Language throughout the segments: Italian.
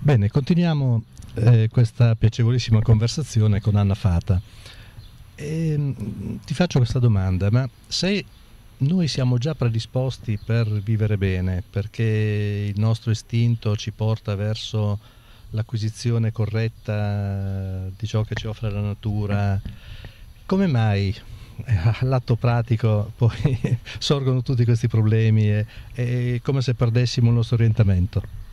Bene, continuiamo eh, questa piacevolissima conversazione con Anna Fata. E, ehm, ti faccio questa domanda, ma se noi siamo già predisposti per vivere bene, perché il nostro istinto ci porta verso l'acquisizione corretta eh, di ciò che ci offre la natura, come mai eh, all'atto pratico poi sorgono tutti questi problemi? È, è come se perdessimo il nostro orientamento.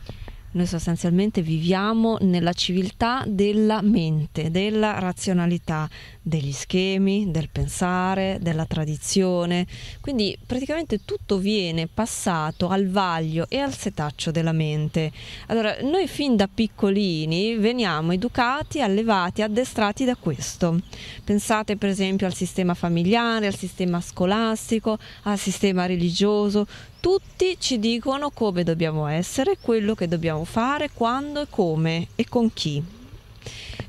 Noi sostanzialmente viviamo nella civiltà della mente, della razionalità, degli schemi, del pensare, della tradizione. Quindi praticamente tutto viene passato al vaglio e al setaccio della mente. Allora, noi fin da piccolini veniamo educati, allevati, addestrati da questo. Pensate per esempio al sistema familiare, al sistema scolastico, al sistema religioso, tutti ci dicono come dobbiamo essere, quello che dobbiamo fare, quando e come e con chi.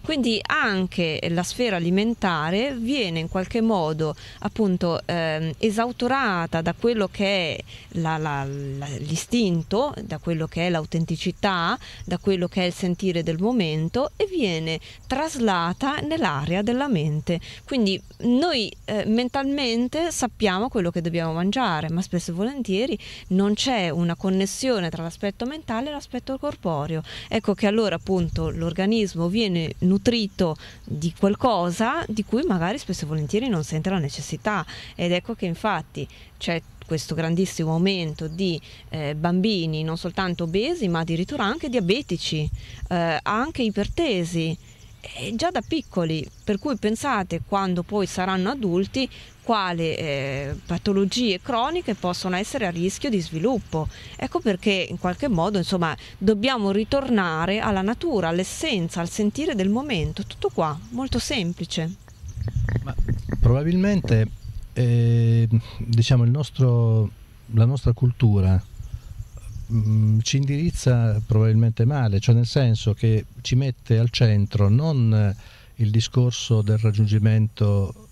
Quindi anche la sfera alimentare viene in qualche modo appunto ehm, esautorata da quello che è la, la, la, l'istinto, da quello che è l'autenticità, da quello che è il sentire del momento e viene traslata nell'area della mente. Quindi noi eh, mentalmente sappiamo quello che dobbiamo mangiare, ma spesso e volentieri non c'è una connessione tra l'aspetto mentale e l'aspetto corporeo. Ecco che allora appunto l'organismo viene nutrito nutrito di qualcosa di cui magari spesso e volentieri non sente la necessità ed ecco che infatti c'è questo grandissimo aumento di eh, bambini non soltanto obesi ma addirittura anche diabetici, eh, anche ipertesi eh, già da piccoli, per cui pensate quando poi saranno adulti quale eh, patologie croniche possono essere a rischio di sviluppo. Ecco perché in qualche modo insomma, dobbiamo ritornare alla natura, all'essenza, al sentire del momento, tutto qua, molto semplice. Ma probabilmente eh, diciamo, nostro, la nostra cultura mh, mm, ci indirizza probabilmente male, cioè nel senso che ci mette al centro non eh, il discorso del raggiungimento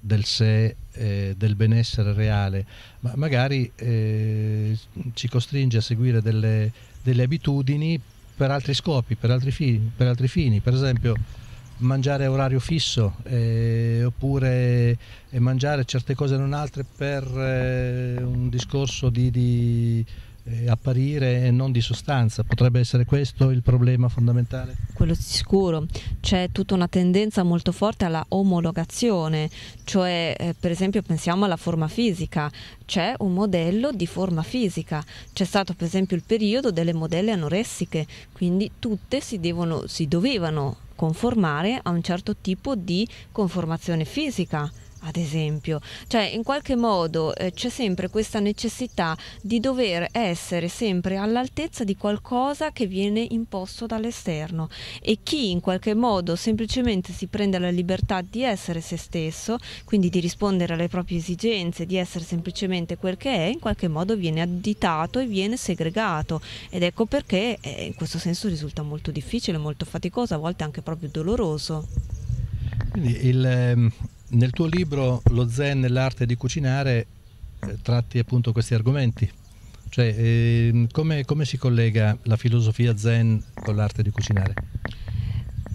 del sé, eh, del benessere reale, ma magari eh, ci costringe a seguire delle, delle, abitudini per altri scopi, per altri, fini, per, altri fini. per esempio mangiare a orario fisso eh, oppure eh, mangiare certe cose e non altre per eh, un discorso di, di eh, apparire e non di sostanza. Potrebbe essere questo il problema fondamentale? Quello sicuro. C'è tutta una tendenza molto forte alla omologazione, cioè eh, per esempio pensiamo alla forma fisica, c'è un modello di forma fisica, c'è stato per esempio il periodo delle modelle anoressiche, quindi tutte si, devono, si dovevano conformare a un certo tipo di conformazione fisica ad esempio. Cioè, in qualche modo eh, c'è sempre questa necessità di dover essere sempre all'altezza di qualcosa che viene imposto dall'esterno e chi in qualche modo semplicemente si prende la libertà di essere se stesso, quindi di rispondere alle proprie esigenze, di essere semplicemente quel che è, in qualche modo viene additato e viene segregato ed ecco perché eh, in questo senso risulta molto difficile, molto faticoso, a volte anche proprio doloroso. Quindi il, ehm, nel tuo libro Lo Zen e l'arte di cucinare eh, tratti appunto questi argomenti. Cioè, eh, come, come, si collega la filosofia zen con l'arte di cucinare?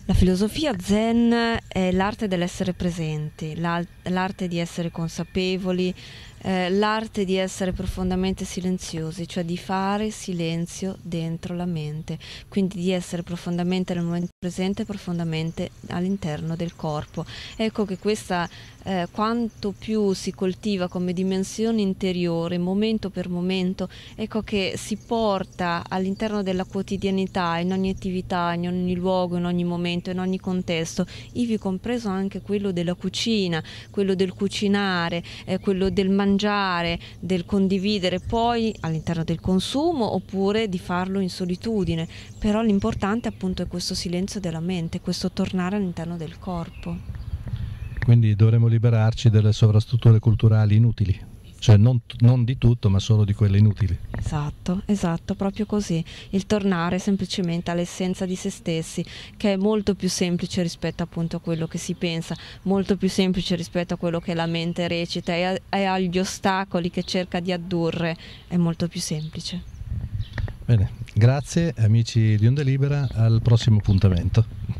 La filosofia zen è l'arte dell'essere presenti, l'arte di essere consapevoli, eh, l'arte di essere profondamente silenziosi, cioè di fare silenzio dentro la mente, quindi di essere profondamente nel momento presente, profondamente all'interno del corpo. Ecco che questa eh, quanto più si coltiva come dimensione interiore, momento per momento, ecco che si porta all'interno della quotidianità, in ogni attività, in ogni luogo, in ogni momento, in ogni contesto, ivi compreso anche quello della cucina, quello del cucinare, eh, quello del mangiare mangiare, del condividere poi all'interno del consumo oppure di farlo in solitudine, però l'importante appunto è questo silenzio della mente, questo tornare all'interno del corpo. Quindi dovremmo liberarci delle sovrastrutture culturali inutili cioè non, non, di tutto ma solo di quelle inutili. Esatto, esatto, proprio così, il tornare semplicemente all'essenza di se stessi, che è molto più semplice rispetto appunto a quello che si pensa, molto più semplice rispetto a quello che la mente recita e, e agli ostacoli che cerca di addurre, è molto più semplice. Bene, grazie amici di Onda Libera, al prossimo appuntamento.